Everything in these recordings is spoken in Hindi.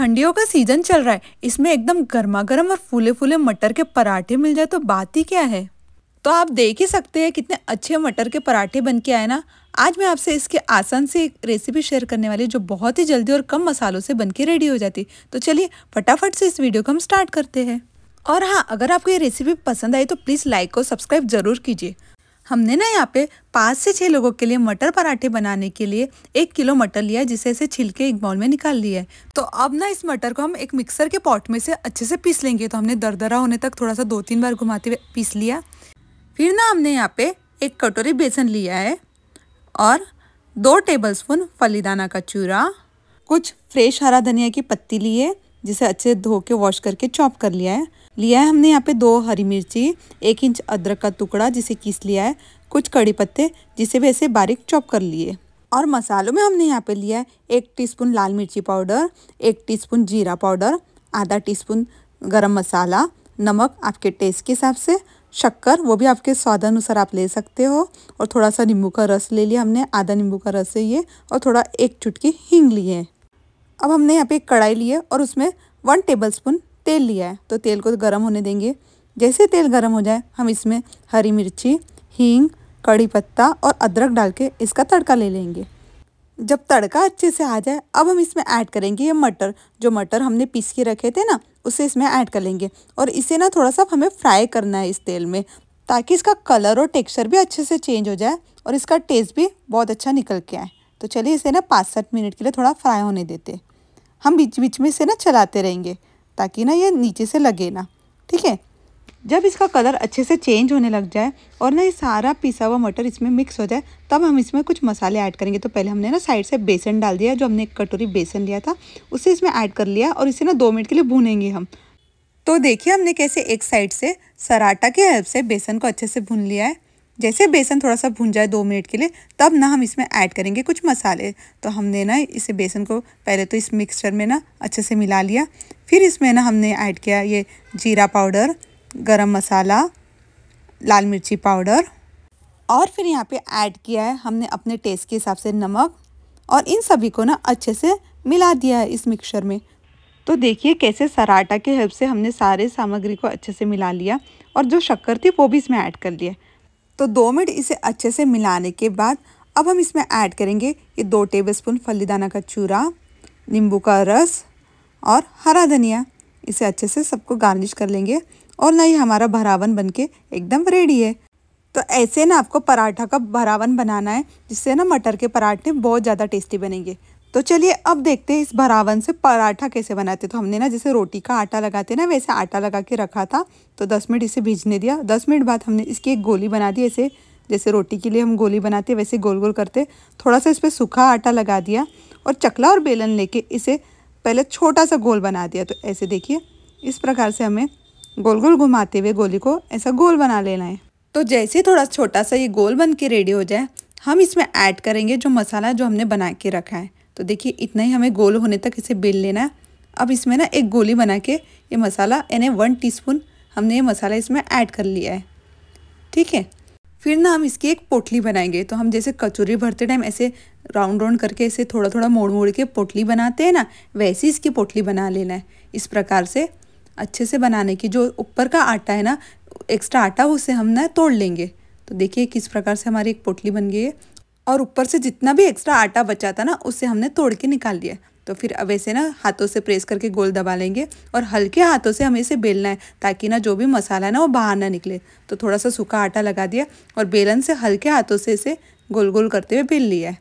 ठंडियों का सीजन चल रहा है इसमें एकदम गर्मा गर्म और फूले फूले मटर के पराठे मिल जाए तो बात ही क्या है तो आप देख ही सकते हैं कितने अच्छे मटर के पराठे बन के आए ना आज मैं आपसे इसके आसान से एक रेसिपी शेयर करने वाली जो बहुत ही जल्दी और कम मसालों से बन के रेडी हो जाती तो चलिए फटाफट से इस वीडियो को हम स्टार्ट करते हैं और हाँ अगर आपको ये रेसिपी पसंद आई तो प्लीज़ लाइक और सब्सक्राइब ज़रूर कीजिए हमने ना यहाँ पे पाँच से छः लोगों के लिए मटर पराठे बनाने के लिए एक किलो मटर लिया है जिसे इसे छिलके एक बाउल में निकाल लिया है तो अब ना इस मटर को हम एक मिक्सर के पॉट में से अच्छे से पीस लेंगे तो हमने दरदरा होने तक थोड़ा सा दो तीन बार घुमाते हुए पीस लिया फिर ना हमने यहाँ पे एक कटोरी बेसन लिया है और दो टेबल स्पून फलीदाना का चूरा कुछ फ्रेश हरा धनिया की पत्ती ली है जिसे अच्छे धो के वॉश करके चॉप कर लिया है लिया है हमने यहाँ पे दो हरी मिर्ची एक इंच अदरक का टुकड़ा जिसे किस लिया है कुछ कड़ी पत्ते जिसे भी ऐसे बारीक चॉप कर लिए और मसालों में हमने यहाँ पे लिया है एक टीस्पून लाल मिर्ची पाउडर एक टीस्पून जीरा पाउडर आधा टीस्पून गरम मसाला नमक आपके टेस्ट के हिसाब से शक्कर वो भी आपके स्वाद अनुसार आप ले सकते हो और थोड़ा सा नींबू का रस ले लिया हमने आधा नींबू का रस लिए और थोड़ा एक चुटकी हींग लिए अब हमने यहाँ पे एक कढ़ाई लिए और उसमें वन टेबल स्पून तेल लिया है तो तेल को गर्म होने देंगे जैसे तेल गर्म हो जाए हम इसमें हरी मिर्ची हींग कड़ी पत्ता और अदरक डाल के इसका तड़का ले लेंगे जब तड़का अच्छे से आ जाए अब हम इसमें ऐड करेंगे ये मटर जो मटर हमने पीस के रखे थे ना उसे इसमें ऐड कर लेंगे और इसे ना थोड़ा सा हमें फ्राई करना है इस तेल में ताकि इसका कलर और टेक्सचर भी अच्छे से चेंज हो जाए और इसका टेस्ट भी बहुत अच्छा निकल के आए तो चलिए इसे ना पाँच सात मिनट के लिए थोड़ा फ्राई होने देते हम बीच बीच में इसे ना चलाते रहेंगे ताकि ना ये नीचे से लगे ना ठीक है जब इसका कलर अच्छे से चेंज होने लग जाए और ना ये सारा पिसा हुआ मटर इसमें मिक्स हो जाए तब हम इसमें कुछ मसाले ऐड करेंगे तो पहले हमने ना साइड से बेसन डाल दिया जो हमने एक कटोरी बेसन लिया था उसे इसमें ऐड कर लिया और इसे ना दो मिनट के लिए भूनेंगे हम तो देखिए हमने कैसे एक साइड से सराटा के हेल्प से बेसन को अच्छे से भून लिया है जैसे बेसन थोड़ा सा भून जाए दो मिनट के लिए तब ना हम इसमें ऐड करेंगे कुछ मसाले तो हमने ना इसे बेसन को पहले तो इस मिक्सचर में ना अच्छे से मिला लिया फिर इसमें ना हमने ऐड किया ये जीरा पाउडर गरम मसाला लाल मिर्ची पाउडर और फिर यहाँ पे ऐड किया है हमने अपने टेस्ट के हिसाब से नमक और इन सभी को ना अच्छे से मिला दिया है इस मिक्सचर में तो देखिए कैसे सराटा के हेल्प से हमने सारे सामग्री को अच्छे से मिला लिया और जो शक्कर थी वो भी इसमें ऐड कर लिया तो दो मिनट इसे अच्छे से मिलाने के बाद अब हम इसमें ऐड करेंगे ये दो टेबलस्पून फलीदाना का चूरा नींबू का रस और हरा धनिया इसे अच्छे से सबको गार्निश कर लेंगे और ना ही हमारा भरावन बनके एकदम रेडी है तो ऐसे ना आपको पराठा का भरावन बनाना है जिससे ना मटर के पराठे बहुत ज़्यादा टेस्टी बनेंगे तो चलिए अब देखते हैं इस भरावन से पराठा कैसे बनाते तो हमने ना जैसे रोटी का आटा लगाते ना वैसे आटा लगा के रखा था तो दस मिनट इसे भीजने दिया दस मिनट बाद हमने इसकी एक गोली बना दी ऐसे जैसे रोटी के लिए हम गोली बनाते वैसे गोल गोल करते थोड़ा सा इस पर सूखा आटा लगा दिया और चकला और बेलन लेके इसे पहले छोटा सा गोल बना दिया तो ऐसे देखिए इस प्रकार से हमें गोल गोल घुमाते हुए गोली को ऐसा गोल बना लेना है तो जैसे थोड़ा छोटा सा ये गोल बन के रेडी हो जाए हम इसमें ऐड करेंगे जो मसाला जो हमने बना के रखा है तो देखिए इतना ही हमें गोल होने तक इसे बेल लेना है अब इसमें ना एक गोली बना के ये मसाला यानी वन टीस्पून हमने ये मसाला इसमें ऐड कर लिया है ठीक है फिर ना हम इसकी एक पोटली बनाएंगे तो हम जैसे कचोरी भरते टाइम ऐसे राउंड राउंड करके इसे थोड़ा थोड़ा मोड़ मोड़ के पोटली बनाते हैं ना वैसे ही इसकी पोटली बना लेना है इस प्रकार से अच्छे से बनाने की जो ऊपर का आटा है ना एक्स्ट्रा आटा उसे हम ना तोड़ लेंगे तो देखिए किस प्रकार से हमारी एक पोटली बन गई है और ऊपर से जितना भी एक्स्ट्रा आटा बचा था ना उससे हमने तोड़ के निकाल लिया तो फिर अब ऐसे ना हाथों से प्रेस करके गोल दबा लेंगे और हल्के हाथों से हमें इसे बेलना है ताकि ना जो भी मसाला है ना वो बाहर ना निकले तो थोड़ा सा सूखा आटा लगा दिया और बेलन से हल्के हाथों से इसे गोल गोल करते हुए बेल लिया है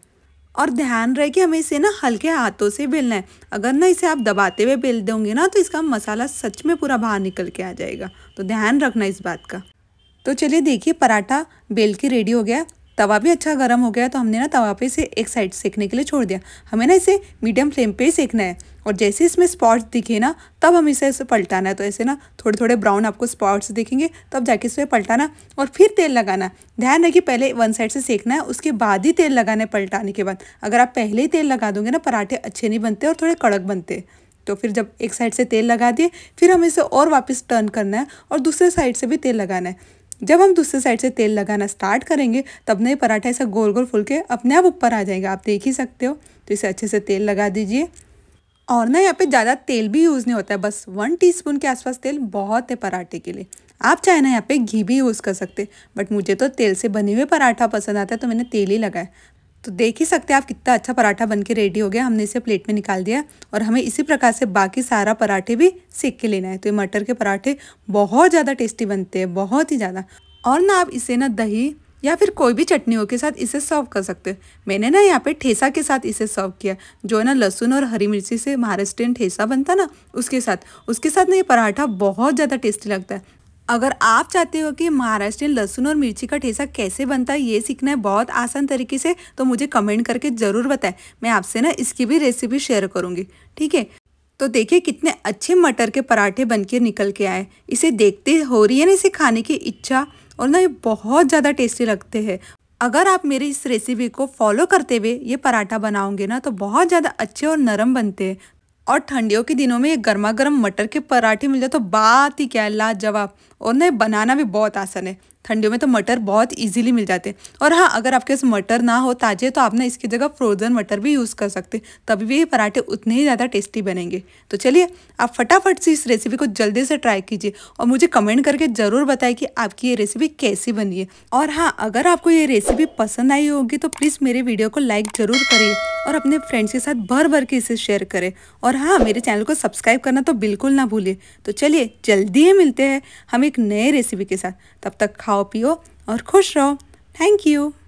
और ध्यान रहे कि हमें इसे ना हल्के हाथों से बेलना है अगर ना इसे आप दबाते हुए बेल दोगे ना तो इसका मसाला सच में पूरा बाहर निकल के आ जाएगा तो ध्यान रखना इस बात का तो चलिए देखिए पराठा बेल के रेडी हो गया तवा भी अच्छा गर्म हो गया तो हमने ना तवा पे इसे एक साइड सेकने के लिए छोड़ दिया हमें ना इसे मीडियम फ्लेम पे ही सेकना है और जैसे इसमें स्पॉट्स दिखे ना तब हम इसे ऐसे पलटाना है तो ऐसे ना थोड़े थोड़े ब्राउन आपको स्पॉट्स दिखेंगे तब जाके इसे पलटाना और फिर तेल लगाना ध्यान रखिए पहले वन साइड से सेकना है उसके बाद ही तेल लगाना है पलटाने के बाद अगर आप पहले ही तेल लगा दोगे ना पराठे अच्छे नहीं बनते और थोड़े कड़क बनते तो फिर जब एक साइड से तेल लगा दिए फिर हमें इसे और वापस टर्न करना है और दूसरे साइड से भी तेल लगाना है जब हम दूसरे साइड से तेल लगाना स्टार्ट करेंगे तब नए पराठा ऐसा गोल गोल फुल के अपने आप ऊपर आ जाएंगे आप देख ही सकते हो तो इसे अच्छे से तेल लगा दीजिए और ना यहाँ पे ज़्यादा तेल भी यूज़ नहीं होता है बस वन टीस्पून के आसपास तेल बहुत है पराठे के लिए आप चाहे ना यहाँ पे घी भी यूज़ कर सकते बट मुझे तो तेल से बने हुए पराठा पसंद आता है तो मैंने तेल ही लगाया तो देख ही सकते हैं आप कितना अच्छा पराठा बन के रेडी हो गया हमने इसे प्लेट में निकाल दिया और हमें इसी प्रकार से बाकी सारा पराठे भी सेक के लेना है तो ये मटर के पराठे बहुत ज़्यादा टेस्टी बनते हैं बहुत ही ज़्यादा और ना आप इसे ना दही या फिर कोई भी चटनियों के साथ इसे सर्व कर सकते हो मैंने ना यहाँ पे ठेसा के साथ इसे सर्व किया जो है ना लहसुन और हरी मिर्ची से महाराष्ट्रियन ठेसा बनता ना उसके साथ उसके साथ ना ये पराठा बहुत ज़्यादा टेस्टी लगता है अगर आप चाहते हो कि महाराष्ट्रीय लहसुन और मिर्ची का ठेसा कैसे बनता है ये सीखना है बहुत आसान तरीके से तो मुझे कमेंट करके ज़रूर बताएं मैं आपसे ना इसकी भी रेसिपी शेयर करूँगी ठीक है तो देखिए कितने अच्छे मटर के पराठे के निकल के आए इसे देखते हो रही है ना इसे खाने की इच्छा और ना ये बहुत ज़्यादा टेस्टी लगते हैं अगर आप मेरी इस रेसिपी को फॉलो करते हुए ये पराठा बनाओगे ना तो बहुत ज़्यादा अच्छे और नरम बनते हैं और ठंडियों के दिनों में ये गर्मा गर्म मटर के पराठे मिल जाए तो बात ही क्या लाजवाब और ना बनाना भी बहुत आसान है ठंडियों में तो मटर बहुत ईजिली मिल जाते हैं और हाँ अगर आपके पास मटर ना हो ताजे तो आप ना इसकी जगह फ्रोज़न मटर भी यूज़ कर सकते तभी भी ये पराठे उतने ही ज़्यादा टेस्टी बनेंगे तो चलिए आप फटाफट से इस रेसिपी को जल्दी से ट्राई कीजिए और मुझे कमेंट करके ज़रूर बताए कि आपकी ये रेसिपी कैसी बनी है और हाँ अगर आपको ये रेसिपी पसंद आई होगी तो प्लीज़ मेरे वीडियो को लाइक ज़रूर करिए और अपने फ्रेंड्स के साथ भर भर के इसे शेयर करें और हाँ मेरे चैनल को सब्सक्राइब करना तो बिल्कुल ना भूलिए तो चलिए जल्दी ही मिलते हैं हम एक नए रेसिपी के साथ तब तक खाओ खाओ पियो और खुश रहो थैंक यू